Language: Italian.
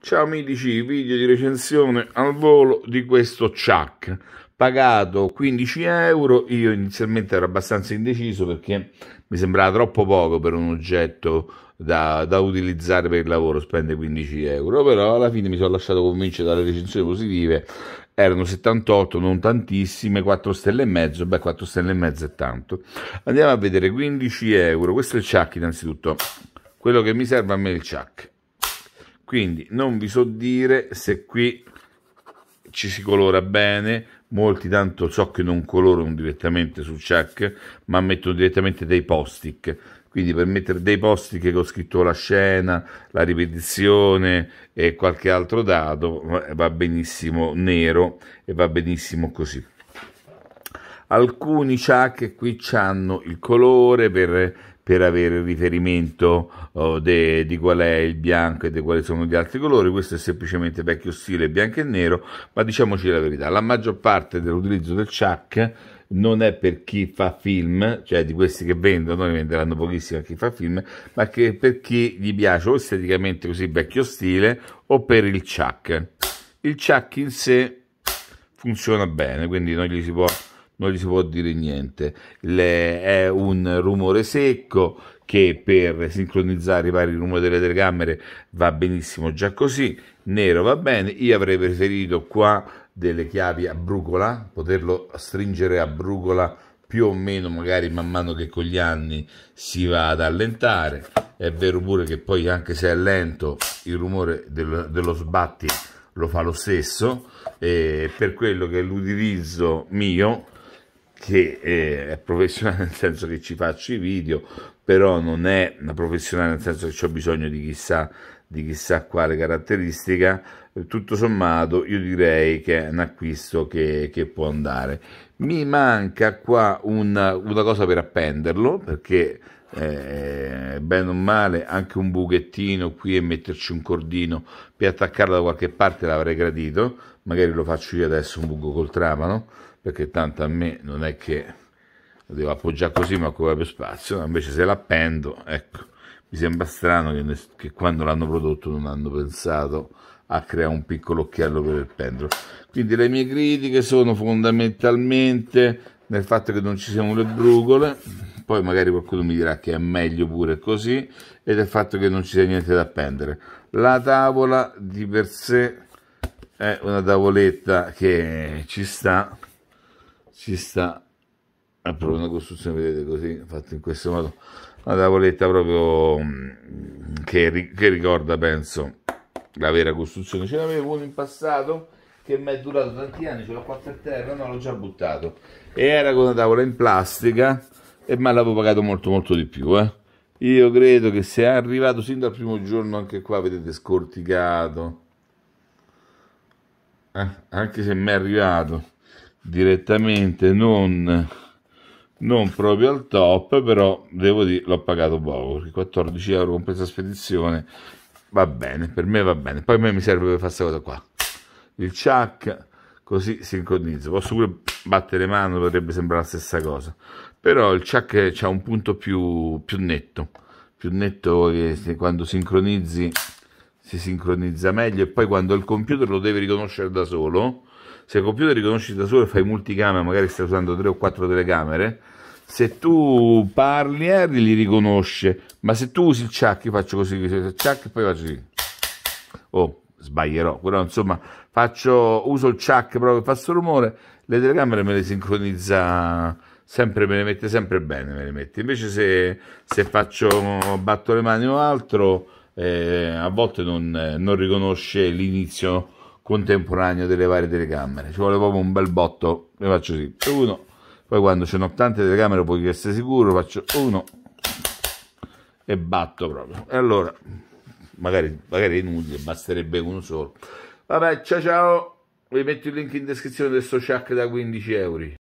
Ciao amici, video di recensione al volo di questo Chuck, pagato 15 euro, io inizialmente ero abbastanza indeciso perché mi sembrava troppo poco per un oggetto da, da utilizzare per il lavoro, spende 15 euro, però alla fine mi sono lasciato convincere dalle recensioni positive, erano 78, non tantissime, 4 stelle e mezzo, beh 4 stelle e mezzo è tanto. Andiamo a vedere 15 euro, questo è il Chuck innanzitutto, quello che mi serve a me è il Chuck quindi non vi so dire se qui ci si colora bene molti tanto so che non colorano direttamente sul chuck ma mettono direttamente dei post-it quindi per mettere dei post-it che ho scritto la scena la ripetizione e qualche altro dato eh, va benissimo nero e va benissimo così alcuni chuck qui hanno il colore per per avere il riferimento oh, de, di qual è il bianco e di quali sono gli altri colori, questo è semplicemente vecchio stile bianco e nero, ma diciamoci la verità, la maggior parte dell'utilizzo del chuck non è per chi fa film, cioè di questi che vendono, ne venderanno pochissimi a chi fa film, ma che per chi gli piace o esteticamente così vecchio stile o per il chuck. Il chuck in sé funziona bene, quindi non gli si può non gli si può dire niente. Le, è un rumore secco che per sincronizzare i vari rumori delle telecamere va benissimo già così, nero va bene, io avrei preferito qua delle chiavi a brugola, poterlo stringere a brugola più o meno magari man mano che con gli anni si va ad allentare, è vero pure che poi anche se è lento il rumore dello, dello sbatti lo fa lo stesso, eh, per quello che è l'utilizzo mio che eh, è professionale nel senso che ci faccio i video, però non è una professionale nel senso che ho bisogno di chissà, di chissà quale caratteristica, eh, tutto sommato io direi che è un acquisto che, che può andare. Mi manca qua una, una cosa per appenderlo, perché eh, bene o male anche un buchettino qui e metterci un cordino per attaccarla da qualche parte l'avrei gradito magari lo faccio io adesso un buco col trapano perché tanto a me non è che lo devo appoggiare così ma occupa più spazio invece se l'appendo ecco mi sembra strano che, che quando l'hanno prodotto non hanno pensato a creare un piccolo occhiello per il pendolo quindi le mie critiche sono fondamentalmente nel fatto che non ci siano le brugole poi magari qualcuno mi dirà che è meglio pure così ed è il fatto che non ci sia niente da appendere la tavola di per sé è una tavoletta che ci sta ci sta è proprio una costruzione vedete così fatto in questo modo una tavoletta proprio mm, che, che ricorda penso la vera costruzione ce l'avevo uno in passato che mi è durato tanti anni, ce l'ho qua per terra, no, l'ho già buttato. E era con una tavola in plastica e me l'avevo pagato molto molto di più. Eh. Io credo che sia arrivato sin dal primo giorno anche qua, vedete, scorticato, eh, anche se mi è arrivato direttamente non, non proprio al top, però devo dire l'ho pagato poco, 14 euro con questa spedizione va bene, per me va bene. Poi a me mi serve per fare questa cosa qua. Il chuck così sincronizzo. Posso pure battere mano potrebbe sembrare la stessa cosa però il chuck c'è un punto più, più netto più netto che quando sincronizzi si sincronizza meglio e poi quando il computer lo deve riconoscere da solo se il computer riconosci da solo e fai multicamera magari stai usando 3 o 4 telecamere se tu parli Harry li riconosce ma se tu usi il chuck io faccio così, così chuck e poi faccio così oh sbaglierò, però insomma faccio, uso il chuck proprio che fa sto rumore, le telecamere me le sincronizza sempre, me le mette sempre bene, me le mette. Invece se, se faccio, batto le mani o altro, eh, a volte non, non riconosce l'inizio contemporaneo delle varie telecamere, ci vuole proprio un bel botto, le faccio così, uno, poi quando ce n'ho tante telecamere puoi essere sicuro, faccio uno e batto proprio. E allora magari, magari è inutile, basterebbe uno solo. Vabbè, ciao ciao, vi metto il link in descrizione del suo chuck da 15 euro.